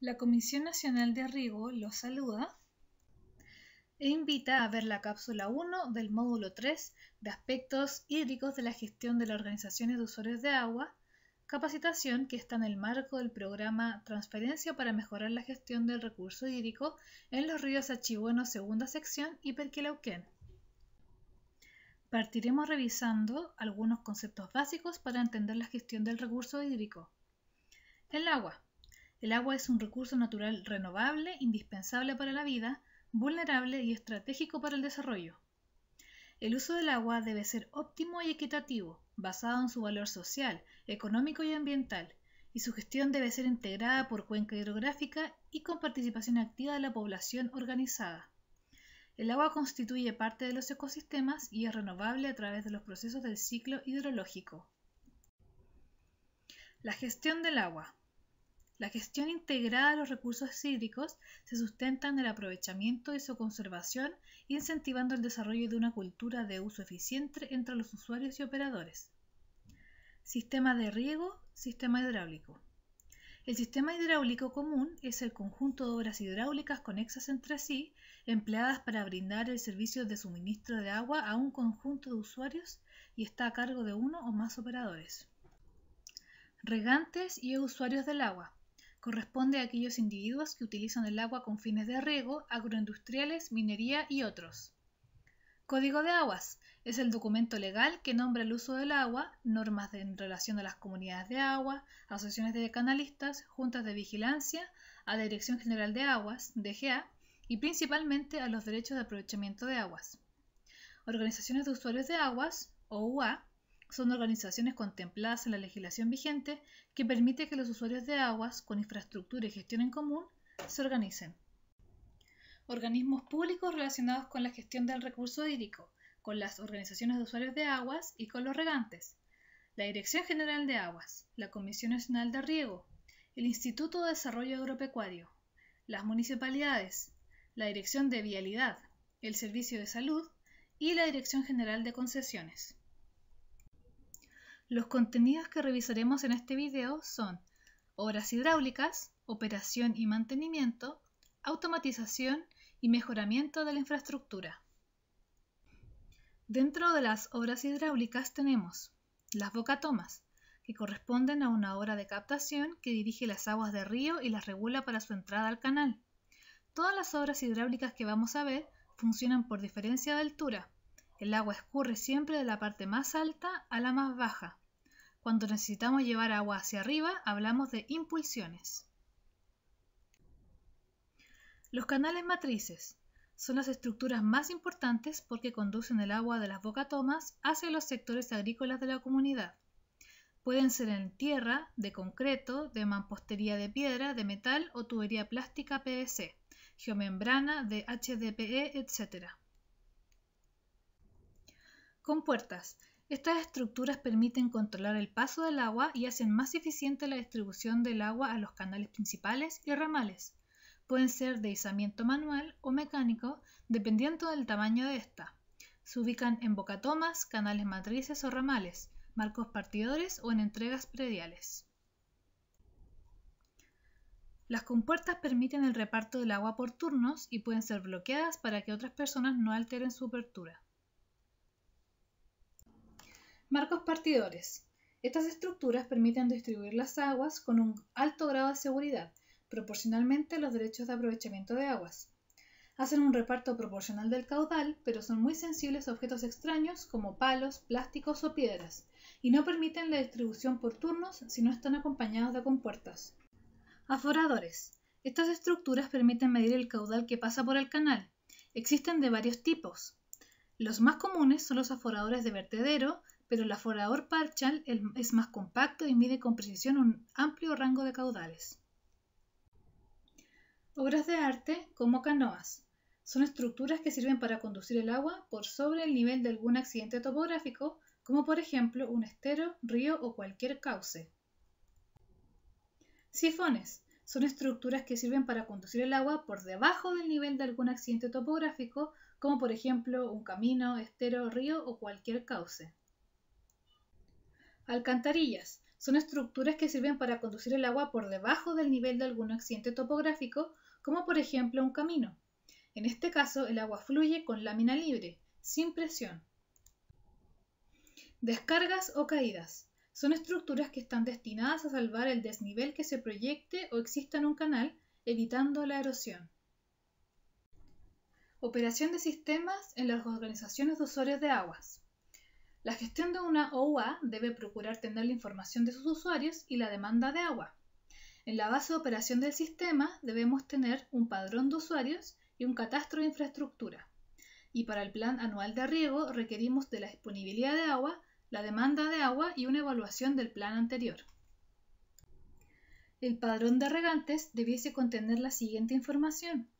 La Comisión Nacional de Riego los saluda e invita a ver la cápsula 1 del módulo 3 de aspectos hídricos de la gestión de las organizaciones de usuarios de agua, capacitación que está en el marco del programa Transferencia para mejorar la gestión del recurso hídrico en los ríos Achibueno segunda sección y Perquilauquén. Partiremos revisando algunos conceptos básicos para entender la gestión del recurso hídrico. El agua el agua es un recurso natural renovable, indispensable para la vida, vulnerable y estratégico para el desarrollo. El uso del agua debe ser óptimo y equitativo, basado en su valor social, económico y ambiental, y su gestión debe ser integrada por cuenca hidrográfica y con participación activa de la población organizada. El agua constituye parte de los ecosistemas y es renovable a través de los procesos del ciclo hidrológico. La gestión del agua. La gestión integrada de los recursos hídricos se sustenta en el aprovechamiento y su conservación, incentivando el desarrollo de una cultura de uso eficiente entre los usuarios y operadores. Sistema de riego, sistema hidráulico. El sistema hidráulico común es el conjunto de obras hidráulicas conexas entre sí, empleadas para brindar el servicio de suministro de agua a un conjunto de usuarios y está a cargo de uno o más operadores. Regantes y usuarios del agua corresponde a aquellos individuos que utilizan el agua con fines de riego, agroindustriales, minería y otros. Código de Aguas es el documento legal que nombra el uso del agua, normas en relación a las comunidades de agua, asociaciones de canalistas, juntas de vigilancia, a la Dirección General de Aguas, DGA, y principalmente a los derechos de aprovechamiento de aguas. Organizaciones de usuarios de aguas, OUA, son organizaciones contempladas en la legislación vigente que permite que los usuarios de aguas con infraestructura y gestión en común se organicen. Organismos públicos relacionados con la gestión del recurso hídrico, con las organizaciones de usuarios de aguas y con los regantes. La Dirección General de Aguas, la Comisión Nacional de Riego, el Instituto de Desarrollo Agropecuario, las municipalidades, la Dirección de Vialidad, el Servicio de Salud y la Dirección General de Concesiones. Los contenidos que revisaremos en este video son obras hidráulicas, operación y mantenimiento, automatización y mejoramiento de la infraestructura. Dentro de las obras hidráulicas tenemos las bocatomas, que corresponden a una obra de captación que dirige las aguas de río y las regula para su entrada al canal. Todas las obras hidráulicas que vamos a ver funcionan por diferencia de altura, el agua escurre siempre de la parte más alta a la más baja. Cuando necesitamos llevar agua hacia arriba, hablamos de impulsiones. Los canales matrices son las estructuras más importantes porque conducen el agua de las bocatomas hacia los sectores agrícolas de la comunidad. Pueden ser en tierra, de concreto, de mampostería de piedra, de metal o tubería plástica PVC, geomembrana, de HDPE, etc. Compuertas. Estas estructuras permiten controlar el paso del agua y hacen más eficiente la distribución del agua a los canales principales y ramales. Pueden ser de izamiento manual o mecánico, dependiendo del tamaño de esta. Se ubican en bocatomas, canales matrices o ramales, marcos partidores o en entregas prediales. Las compuertas permiten el reparto del agua por turnos y pueden ser bloqueadas para que otras personas no alteren su apertura. Marcos partidores. Estas estructuras permiten distribuir las aguas con un alto grado de seguridad, proporcionalmente a los derechos de aprovechamiento de aguas. Hacen un reparto proporcional del caudal, pero son muy sensibles a objetos extraños como palos, plásticos o piedras, y no permiten la distribución por turnos si no están acompañados de compuertas. Aforadores. Estas estructuras permiten medir el caudal que pasa por el canal. Existen de varios tipos. Los más comunes son los aforadores de vertedero, pero el aforador Parchal es más compacto y mide con precisión un amplio rango de caudales. Obras de arte como canoas. Son estructuras que sirven para conducir el agua por sobre el nivel de algún accidente topográfico, como por ejemplo un estero, río o cualquier cauce. Sifones. Son estructuras que sirven para conducir el agua por debajo del nivel de algún accidente topográfico, como por ejemplo un camino, estero, río o cualquier cauce. Alcantarillas. Son estructuras que sirven para conducir el agua por debajo del nivel de algún accidente topográfico, como por ejemplo un camino. En este caso, el agua fluye con lámina libre, sin presión. Descargas o caídas. Son estructuras que están destinadas a salvar el desnivel que se proyecte o exista en un canal, evitando la erosión. Operación de sistemas en las organizaciones de usuarios de aguas. La gestión de una OUA debe procurar tener la información de sus usuarios y la demanda de agua. En la base de operación del sistema debemos tener un padrón de usuarios y un catastro de infraestructura. Y para el plan anual de riego requerimos de la disponibilidad de agua, la demanda de agua y una evaluación del plan anterior. El padrón de regantes debiese contener la siguiente información.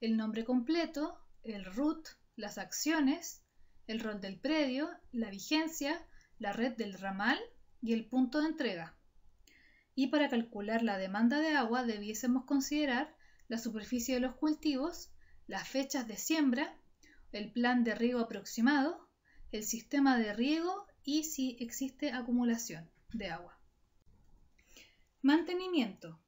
El nombre completo, el root, las acciones, el rol del predio, la vigencia, la red del ramal y el punto de entrega. Y para calcular la demanda de agua debiésemos considerar la superficie de los cultivos, las fechas de siembra, el plan de riego aproximado, el sistema de riego y si existe acumulación de agua. Mantenimiento.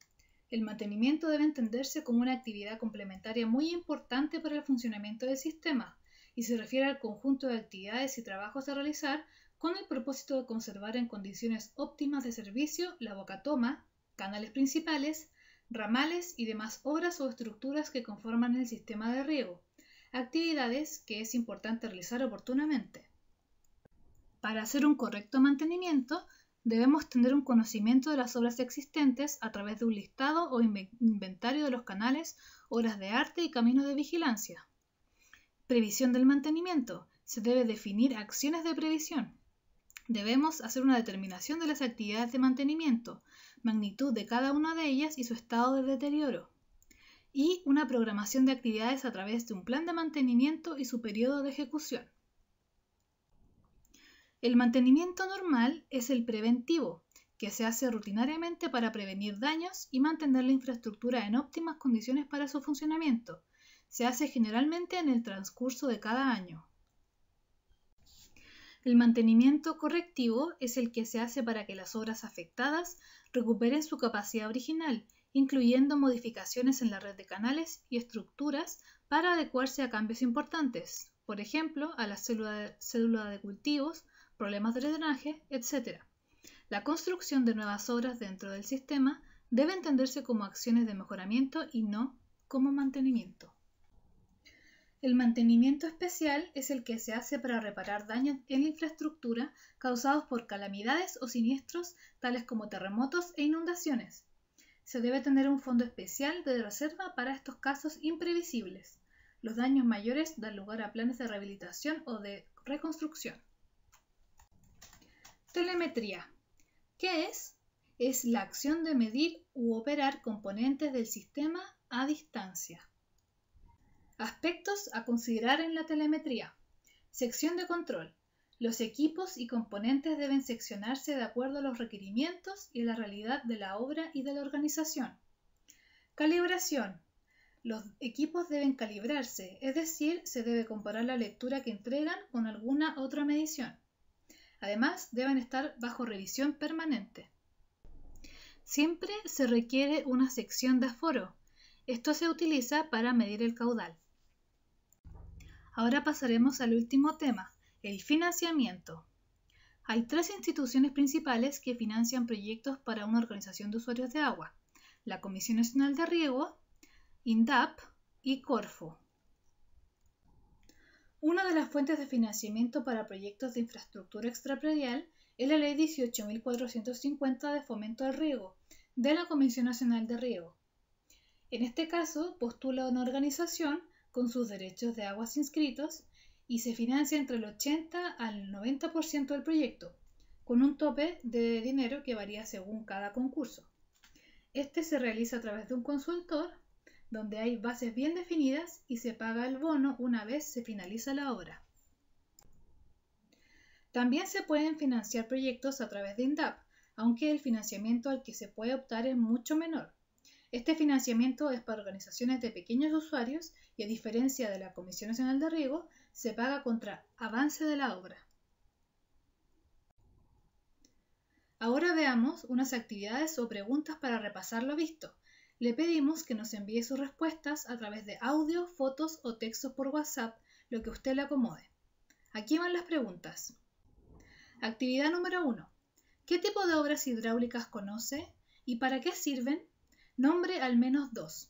El mantenimiento debe entenderse como una actividad complementaria muy importante para el funcionamiento del sistema, y se refiere al conjunto de actividades y trabajos a realizar con el propósito de conservar en condiciones óptimas de servicio la boca toma, canales principales, ramales y demás obras o estructuras que conforman el sistema de riego, actividades que es importante realizar oportunamente. Para hacer un correcto mantenimiento, debemos tener un conocimiento de las obras existentes a través de un listado o inventario de los canales, obras de arte y caminos de vigilancia. Previsión del mantenimiento. Se debe definir acciones de previsión. Debemos hacer una determinación de las actividades de mantenimiento, magnitud de cada una de ellas y su estado de deterioro. Y una programación de actividades a través de un plan de mantenimiento y su periodo de ejecución. El mantenimiento normal es el preventivo, que se hace rutinariamente para prevenir daños y mantener la infraestructura en óptimas condiciones para su funcionamiento se hace generalmente en el transcurso de cada año. El mantenimiento correctivo es el que se hace para que las obras afectadas recuperen su capacidad original, incluyendo modificaciones en la red de canales y estructuras para adecuarse a cambios importantes, por ejemplo, a la célula de, de cultivos, problemas de drenaje, etc. La construcción de nuevas obras dentro del sistema debe entenderse como acciones de mejoramiento y no como mantenimiento. El mantenimiento especial es el que se hace para reparar daños en la infraestructura causados por calamidades o siniestros tales como terremotos e inundaciones. Se debe tener un fondo especial de reserva para estos casos imprevisibles. Los daños mayores dan lugar a planes de rehabilitación o de reconstrucción. Telemetría. ¿Qué es? Es la acción de medir u operar componentes del sistema a distancia. Aspectos a considerar en la telemetría. Sección de control. Los equipos y componentes deben seccionarse de acuerdo a los requerimientos y a la realidad de la obra y de la organización. Calibración. Los equipos deben calibrarse, es decir, se debe comparar la lectura que entregan con alguna otra medición. Además, deben estar bajo revisión permanente. Siempre se requiere una sección de aforo. Esto se utiliza para medir el caudal. Ahora pasaremos al último tema, el financiamiento. Hay tres instituciones principales que financian proyectos para una organización de usuarios de agua, la Comisión Nacional de Riego, INDAP y Corfo. Una de las fuentes de financiamiento para proyectos de infraestructura extrapredial es la Ley 18.450 de Fomento al Riego, de la Comisión Nacional de Riego. En este caso, postula una organización con sus derechos de aguas inscritos y se financia entre el 80 al 90% del proyecto, con un tope de dinero que varía según cada concurso. Este se realiza a través de un consultor donde hay bases bien definidas y se paga el bono una vez se finaliza la obra. También se pueden financiar proyectos a través de INDAP, aunque el financiamiento al que se puede optar es mucho menor, este financiamiento es para organizaciones de pequeños usuarios y a diferencia de la Comisión Nacional de Riego, se paga contra avance de la obra. Ahora veamos unas actividades o preguntas para repasar lo visto. Le pedimos que nos envíe sus respuestas a través de audio, fotos o textos por WhatsApp, lo que usted le acomode. Aquí van las preguntas. Actividad número 1. ¿Qué tipo de obras hidráulicas conoce y para qué sirven? Nombre al menos dos.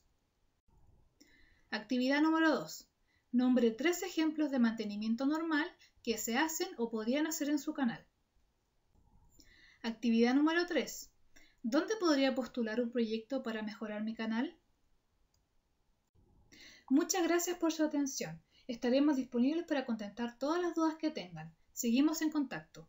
Actividad número 2. Nombre tres ejemplos de mantenimiento normal que se hacen o podrían hacer en su canal. Actividad número 3. ¿Dónde podría postular un proyecto para mejorar mi canal? Muchas gracias por su atención. Estaremos disponibles para contestar todas las dudas que tengan. Seguimos en contacto.